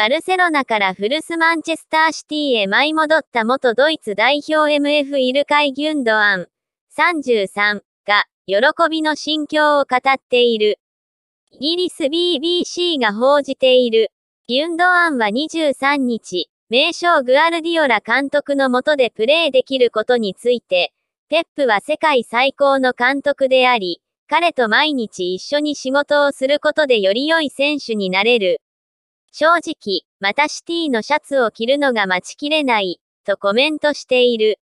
バルセロナからフルスマンチェスターシティへ舞い戻った元ドイツ代表 MF イルカイ・ギュンドアン33が喜びの心境を語っている。イギリス BBC が報じている。ギュンドアンは23日、名称グアルディオラ監督の下でプレーできることについて、ペップは世界最高の監督であり、彼と毎日一緒に仕事をすることでより良い選手になれる。正直、またシティのシャツを着るのが待ちきれない、とコメントしている。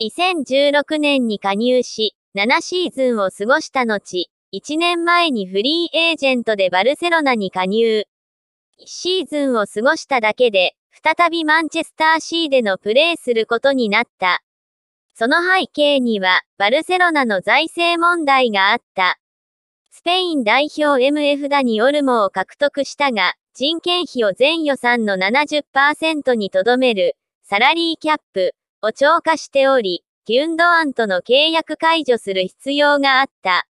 2016年に加入し、7シーズンを過ごした後、1年前にフリーエージェントでバルセロナに加入。1シーズンを過ごしただけで、再びマンチェスターシーでのプレーすることになった。その背景には、バルセロナの財政問題があった。スペイン代表 MF ダニオルモを獲得したが、人件費を全予算の70%にとどめる、サラリーキャップ、を超過しており、ギュンドアンとの契約解除する必要があった。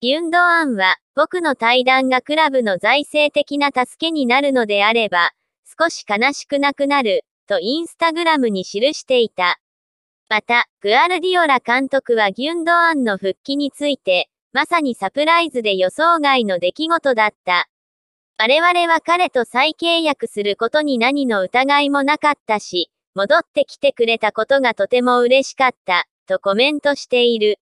ギュンドアンは、僕の対談がクラブの財政的な助けになるのであれば、少し悲しくなくなる、とインスタグラムに記していた。また、グアルディオラ監督はギュンドアンの復帰について、まさにサプライズで予想外の出来事だった。我々は彼と再契約することに何の疑いもなかったし、戻ってきてくれたことがとても嬉しかった、とコメントしている。